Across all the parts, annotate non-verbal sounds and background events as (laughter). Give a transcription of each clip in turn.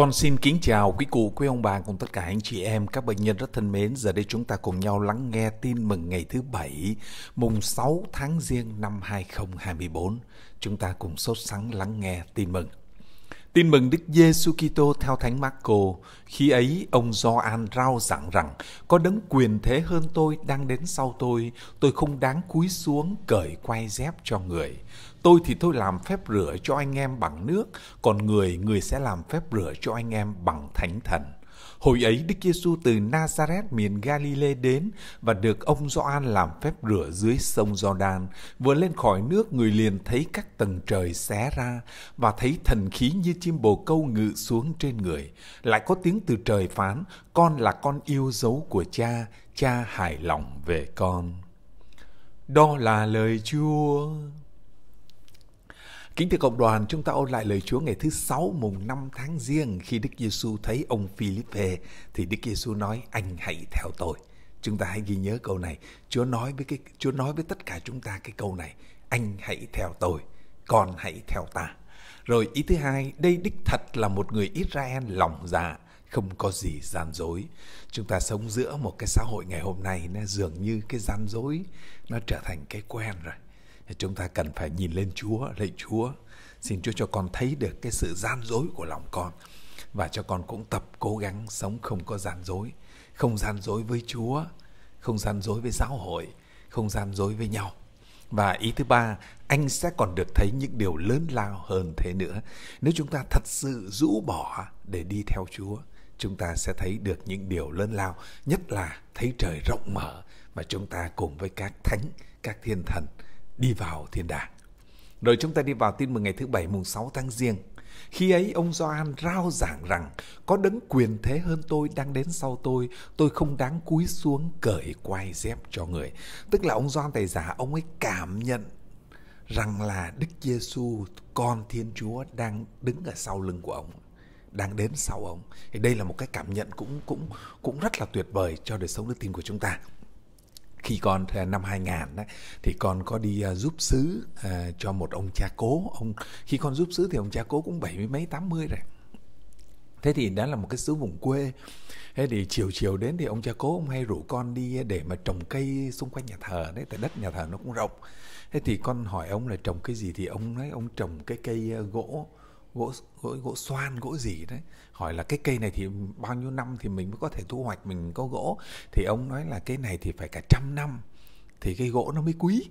Con xin kính chào quý cụ, quý ông bà cùng tất cả anh chị em, các bệnh nhân rất thân mến. Giờ đây chúng ta cùng nhau lắng nghe tin mừng ngày thứ Bảy, mùng 6 tháng Giêng năm 2024. Chúng ta cùng sốt sắng lắng nghe tin mừng. Tin mừng Đức Giêsu Kitô theo Thánh Marco, khi ấy ông Gioan rao giảng rằng có đấng quyền thế hơn tôi đang đến sau tôi, tôi không đáng cúi xuống cởi quay dép cho người. Tôi thì tôi làm phép rửa cho anh em bằng nước, còn người người sẽ làm phép rửa cho anh em bằng thánh thần. Hồi ấy Đức Giêsu từ Nazareth miền Galilee đến và được ông Gioan làm phép rửa dưới sông Giođan. Vừa lên khỏi nước, người liền thấy các tầng trời xé ra và thấy thần khí như chim bồ câu ngự xuống trên người. Lại có tiếng từ trời phán: Con là con yêu dấu của Cha, Cha hài lòng về con. Đó là lời Chúa. Kính thưa cộng đoàn, chúng ta ôn lại lời Chúa ngày thứ sáu mùng 5 tháng Giêng khi Đức Giêsu thấy ông Philip về, thì Đức Giêsu nói anh hãy theo tôi. Chúng ta hãy ghi nhớ câu này. Chúa nói với cái Chúa nói với tất cả chúng ta cái câu này, anh hãy theo tôi, con hãy theo ta. Rồi ý thứ hai, đây đích thật là một người Israel lòng dạ, không có gì gian dối. Chúng ta sống giữa một cái xã hội ngày hôm nay nó dường như cái gian dối nó trở thành cái quen rồi chúng ta cần phải nhìn lên Chúa, lạy Chúa, xin Chúa cho con thấy được cái sự gian dối của lòng con và cho con cũng tập cố gắng sống không có gian dối, không gian dối với Chúa, không gian dối với giáo hội, không gian dối với nhau. Và ý thứ ba, anh sẽ còn được thấy những điều lớn lao hơn thế nữa. Nếu chúng ta thật sự rũ bỏ để đi theo Chúa, chúng ta sẽ thấy được những điều lớn lao, nhất là thấy trời rộng mở và chúng ta cùng với các thánh, các thiên thần đi vào thiên đàng. Rồi chúng ta đi vào tin mừng ngày thứ bảy mùng 6 tháng Giêng. Khi ấy ông Gioan rao giảng rằng có đấng quyền thế hơn tôi đang đến sau tôi, tôi không đáng cúi xuống cởi quai dép cho người. Tức là ông Gioan thầy giả ông ấy cảm nhận rằng là Đức Giêsu con Thiên Chúa đang đứng ở sau lưng của ông đang đến sau ông. Thì đây là một cái cảm nhận cũng cũng cũng rất là tuyệt vời cho đời sống đức tin của chúng ta khi con à, năm 2000 đấy thì con có đi à, giúp xứ à, cho một ông cha cố ông khi con giúp xứ thì ông cha cố cũng bảy mươi mấy tám mươi rồi thế thì đó là một cái xứ vùng quê thế thì chiều chiều đến thì ông cha cố ông hay rủ con đi để mà trồng cây xung quanh nhà thờ đấy tại đất nhà thờ nó cũng rộng thế thì con hỏi ông là trồng cái gì thì ông nói ông trồng cái cây gỗ gỗ gỗ gỗ xoan gỗ gì đấy hỏi là cái cây này thì bao nhiêu năm thì mình mới có thể thu hoạch mình có gỗ thì ông nói là cái này thì phải cả trăm năm thì cây gỗ nó mới quý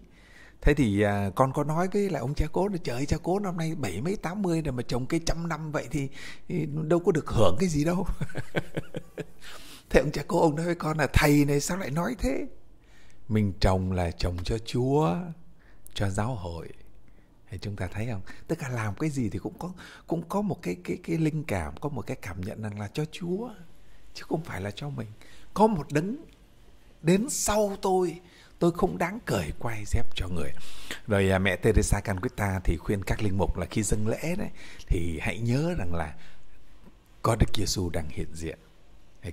thế thì à, con có nói cái là ông cha cố là trời cha cố năm nay bảy mấy tám mươi rồi mà trồng cây trăm năm vậy thì, thì đâu có được hưởng cái gì đâu (laughs) thế ông cha cố ông nói với con là thầy này sao lại nói thế mình trồng là trồng cho chúa cho giáo hội thì chúng ta thấy không tức là làm cái gì thì cũng có cũng có một cái cái cái linh cảm có một cái cảm nhận rằng là cho Chúa chứ không phải là cho mình có một đấng đến sau tôi tôi không đáng cởi quay dép cho người rồi à, mẹ Teresa Canquita thì khuyên các linh mục là khi dâng lễ đấy thì hãy nhớ rằng là có Đức Giêsu đang hiện diện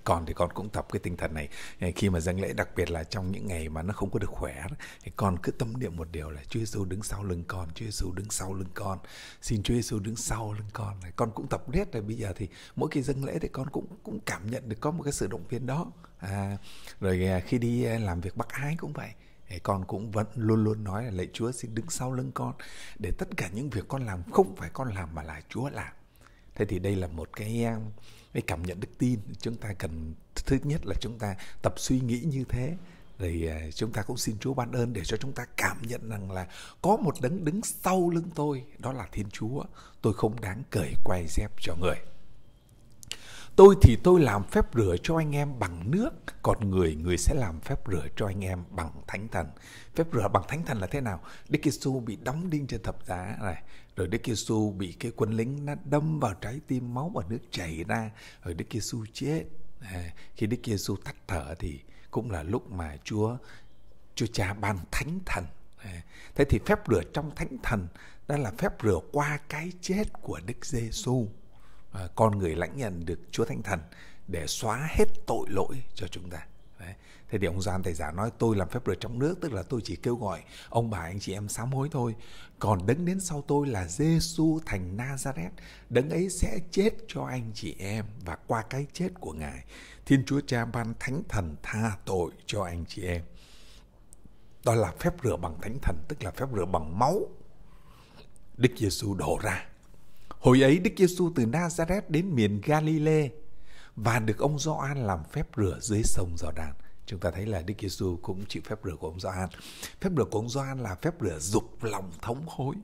con thì con cũng tập cái tinh thần này khi mà dâng lễ đặc biệt là trong những ngày mà nó không có được khỏe thì con cứ tâm niệm một điều là Chúa Giêsu đứng sau lưng con Chúa Giêsu đứng sau lưng con xin Chúa Giêsu đứng sau lưng con con cũng tập riết rồi bây giờ thì mỗi khi dâng lễ thì con cũng cũng cảm nhận được có một cái sự động viên đó à, rồi à, khi đi à, làm việc bác ái cũng vậy con cũng vẫn luôn luôn nói là lạy Chúa xin đứng sau lưng con để tất cả những việc con làm không phải con làm mà là Chúa làm thế thì đây là một cái à, để cảm nhận đức tin chúng ta cần thứ nhất là chúng ta tập suy nghĩ như thế thì à, chúng ta cũng xin Chúa ban ơn để cho chúng ta cảm nhận rằng là có một đấng đứng sau lưng tôi đó là Thiên Chúa tôi không đáng cởi quay dép cho người Tôi thì tôi làm phép rửa cho anh em bằng nước, còn người người sẽ làm phép rửa cho anh em bằng thánh thần. Phép rửa bằng thánh thần là thế nào? Đức Giêsu bị đóng đinh trên thập giá này, rồi Đức Giêsu bị cái quân lính nó đâm vào trái tim máu và nước chảy ra, rồi Đức Giêsu chết. À, khi Đức Giêsu tắt thở thì cũng là lúc mà Chúa Chúa Cha ban thánh thần. À, thế thì phép rửa trong thánh thần đó là phép rửa qua cái chết của Đức Giêsu. Ờ, con người lãnh nhận được Chúa Thánh Thần để xóa hết tội lỗi cho chúng ta. Đấy. Thế thì ông Doan Thầy Giả nói tôi làm phép rửa trong nước tức là tôi chỉ kêu gọi ông bà anh chị em sám hối thôi. Còn đấng đến sau tôi là Giêsu thành Nazareth. Đấng ấy sẽ chết cho anh chị em và qua cái chết của Ngài. Thiên Chúa Cha ban thánh thần tha tội cho anh chị em. Đó là phép rửa bằng thánh thần tức là phép rửa bằng máu Đức Giêsu đổ ra Hồi ấy Đức Giêsu từ Nazareth đến miền Galilee và được ông Gioan làm phép rửa dưới sông Giò-đan. Chúng ta thấy là Đức Giêsu cũng chịu phép rửa của ông Gioan. Phép rửa của ông Gioan là phép rửa dục lòng thống hối.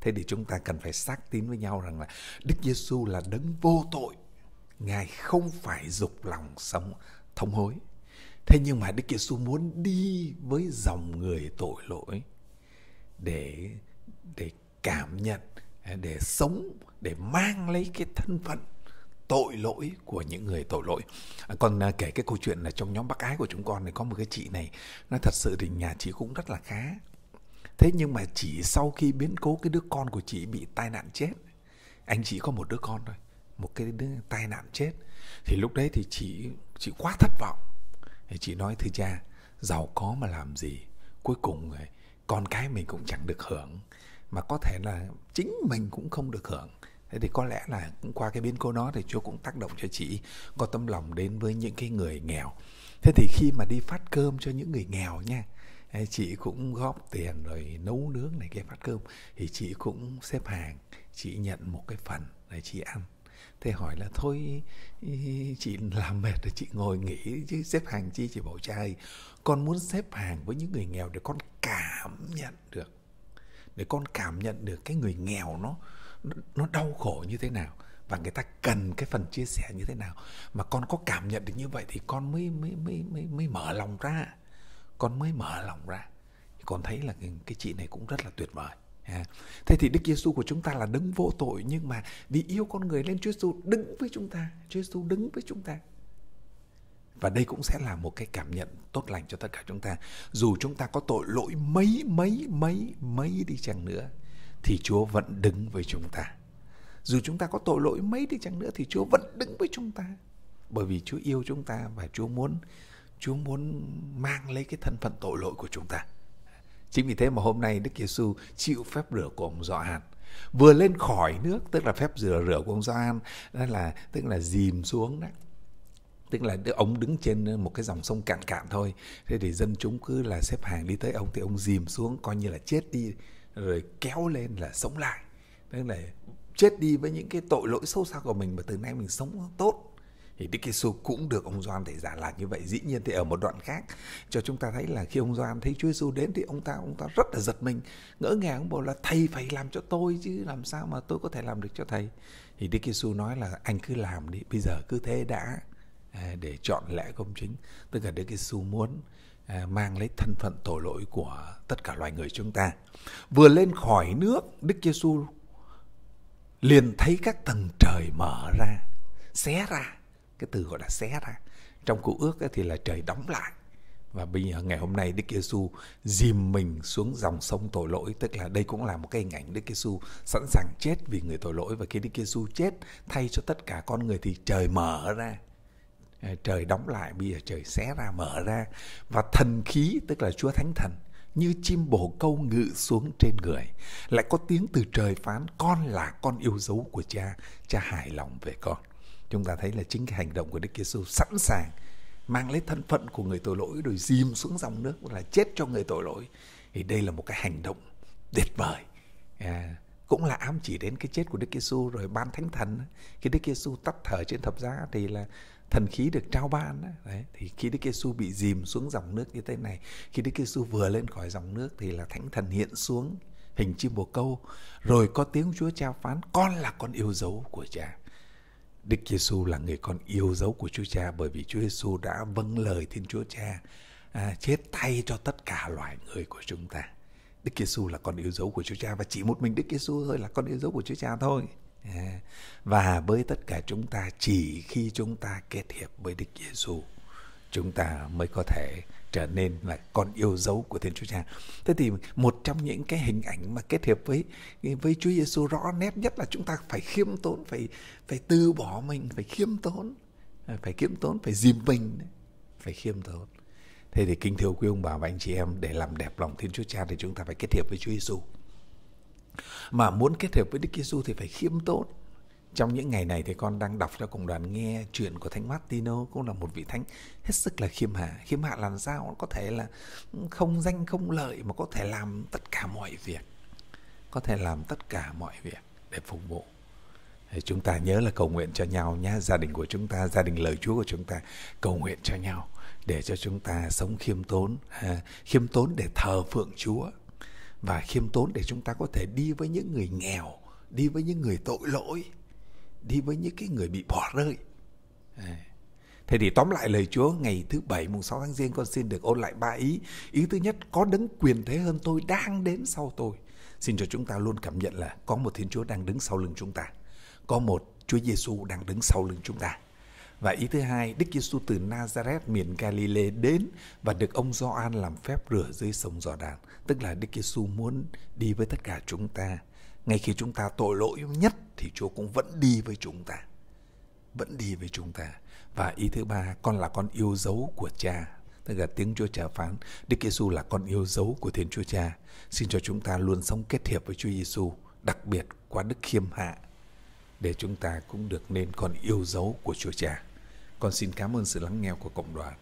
Thế thì chúng ta cần phải xác tín với nhau rằng là Đức Giêsu là đấng vô tội. Ngài không phải dục lòng sống thống hối. Thế nhưng mà Đức Giêsu muốn đi với dòng người tội lỗi để để cảm nhận để sống để mang lấy cái thân phận tội lỗi của những người tội lỗi. À, còn à, kể cái câu chuyện là trong nhóm bác ái của chúng con này có một cái chị này, nó thật sự thì nhà chị cũng rất là khá. Thế nhưng mà chỉ sau khi biến cố cái đứa con của chị bị tai nạn chết, anh chị có một đứa con thôi, một cái đứa tai nạn chết. Thì lúc đấy thì chị chị quá thất vọng. Thì chị nói thưa cha, giàu có mà làm gì, cuối cùng con cái mình cũng chẳng được hưởng mà có thể là chính mình cũng không được hưởng thế thì có lẽ là cũng qua cái biến cố đó thì chúa cũng tác động cho chị có tâm lòng đến với những cái người nghèo thế thì khi mà đi phát cơm cho những người nghèo nha chị cũng góp tiền rồi nấu nướng này cái phát cơm thì chị cũng xếp hàng chị nhận một cái phần để chị ăn thế hỏi là thôi chị làm mệt rồi chị ngồi nghỉ chứ xếp hàng chi chị bảo trai con muốn xếp hàng với những người nghèo để con cảm nhận được để con cảm nhận được cái người nghèo nó nó đau khổ như thế nào và người ta cần cái phần chia sẻ như thế nào mà con có cảm nhận được như vậy thì con mới mới mới mới, mới mở lòng ra con mới mở lòng ra con thấy là cái, chị này cũng rất là tuyệt vời thế thì Đức Giêsu của chúng ta là đứng vô tội nhưng mà vì yêu con người nên Chúa Giêsu đứng với chúng ta, Chúa Giêsu đứng với chúng ta. Và đây cũng sẽ là một cái cảm nhận tốt lành cho tất cả chúng ta. Dù chúng ta có tội lỗi mấy mấy mấy mấy đi chăng nữa thì Chúa vẫn đứng với chúng ta. Dù chúng ta có tội lỗi mấy đi chăng nữa thì Chúa vẫn đứng với chúng ta. Bởi vì Chúa yêu chúng ta và Chúa muốn Chúa muốn mang lấy cái thân phận tội lỗi của chúng ta. Chính vì thế mà hôm nay Đức Giêsu chịu phép rửa của ông Gioan vừa lên khỏi nước tức là phép rửa rửa của ông Gioan đó là tức là dìm xuống đó tức là ông đứng trên một cái dòng sông cạn cạn thôi thế thì dân chúng cứ là xếp hàng đi tới ông thì ông dìm xuống coi như là chết đi rồi kéo lên là sống lại tức là chết đi với những cái tội lỗi sâu xa của mình mà từ nay mình sống tốt thì Đức Giêsu cũng được ông Doan thầy giả là như vậy dĩ nhiên thì ở một đoạn khác cho chúng ta thấy là khi ông Doan thấy Chúa Giêsu đến thì ông ta ông ta rất là giật mình ngỡ ngàng ông bảo là thầy phải làm cho tôi chứ làm sao mà tôi có thể làm được cho thầy thì Đức Giêsu nói là anh cứ làm đi bây giờ cứ thế đã à, để chọn lẽ công chính tức là Đức Giêsu muốn À, mang lấy thân phận tội lỗi của tất cả loài người chúng ta. Vừa lên khỏi nước, Đức Giêsu liền thấy các tầng trời mở ra, xé ra, cái từ gọi là xé ra. Trong cụ ước thì là trời đóng lại. Và bây giờ ngày hôm nay Đức Giêsu dìm mình xuống dòng sông tội lỗi, tức là đây cũng là một cái hình ảnh Đức Giêsu sẵn sàng chết vì người tội lỗi và khi Đức Giêsu chết thay cho tất cả con người thì trời mở ra Ờ, trời đóng lại bây giờ trời xé ra mở ra và thần khí tức là Chúa Thánh Thần như chim bồ câu ngự xuống trên người lại có tiếng từ trời phán con là con yêu dấu của cha cha hài lòng về con chúng ta thấy là chính cái hành động của Đức Giêsu sẵn sàng mang lấy thân phận của người tội lỗi rồi dìm xuống dòng nước là chết cho người tội lỗi thì đây là một cái hành động tuyệt vời à, cũng là ám chỉ đến cái chết của Đức Giêsu rồi ban thánh thần khi Đức Giêsu tắt thở trên thập giá thì là thần khí được trao ban đấy. đấy thì khi Đức Giêsu bị dìm xuống dòng nước như thế này khi Đức Giêsu vừa lên khỏi dòng nước thì là thánh thần hiện xuống hình chim bồ câu rồi có tiếng Chúa trao phán con là con yêu dấu của Cha Đức Giêsu là người con yêu dấu của Chúa Cha bởi vì Chúa Giêsu đã vâng lời Thiên Chúa Cha à, chết tay cho tất cả loài người của chúng ta Đức Giêsu là con yêu dấu của Chúa Cha và chỉ một mình Đức Giêsu thôi là con yêu dấu của Chúa Cha thôi và với tất cả chúng ta chỉ khi chúng ta kết hiệp với Đức Giêsu chúng ta mới có thể trở nên là con yêu dấu của Thiên Chúa Cha. Thế thì một trong những cái hình ảnh mà kết hiệp với với Chúa Giêsu rõ nét nhất là chúng ta phải khiêm tốn, phải phải từ bỏ mình, phải khiêm tốn, phải khiêm tốn, phải dìm mình, phải khiêm tốn. Thế thì kính thưa quý ông bà và anh chị em để làm đẹp lòng Thiên Chúa Cha thì chúng ta phải kết hiệp với Chúa Giêsu mà muốn kết hợp với Đức Giêsu thì phải khiêm tốn trong những ngày này thì con đang đọc cho cộng đoàn nghe chuyện của thánh Martino cũng là một vị thánh hết sức là khiêm hạ khiêm hạ làm sao có thể là không danh không lợi mà có thể làm tất cả mọi việc có thể làm tất cả mọi việc để phục vụ chúng ta nhớ là cầu nguyện cho nhau nhé gia đình của chúng ta gia đình lời Chúa của chúng ta cầu nguyện cho nhau để cho chúng ta sống khiêm tốn à, khiêm tốn để thờ phượng Chúa và khiêm tốn để chúng ta có thể đi với những người nghèo đi với những người tội lỗi đi với những cái người bị bỏ rơi Thế thì tóm lại lời Chúa ngày thứ bảy mùng 6 tháng Giêng con xin được ôn lại ba ý. Ý thứ nhất có đấng quyền thế hơn tôi đang đến sau tôi. Xin cho chúng ta luôn cảm nhận là có một Thiên Chúa đang đứng sau lưng chúng ta. Có một Chúa Giêsu đang đứng sau lưng chúng ta. Và ý thứ hai, Đức Giêsu từ Nazareth miền Galilee đến và được ông Gioan làm phép rửa dưới sông giò đàn tức là Đức Giêsu muốn đi với tất cả chúng ta. Ngay khi chúng ta tội lỗi nhất thì Chúa cũng vẫn đi với chúng ta. Vẫn đi với chúng ta. Và ý thứ ba, con là con yêu dấu của cha. Tức là tiếng Chúa Cha phán, Đức Giêsu là con yêu dấu của Thiên Chúa Cha. Xin cho chúng ta luôn sống kết hiệp với Chúa Giêsu, đặc biệt qua đức khiêm hạ để chúng ta cũng được nên con yêu dấu của Chúa Cha. Con xin cảm ơn sự lắng nghe của cộng đoàn.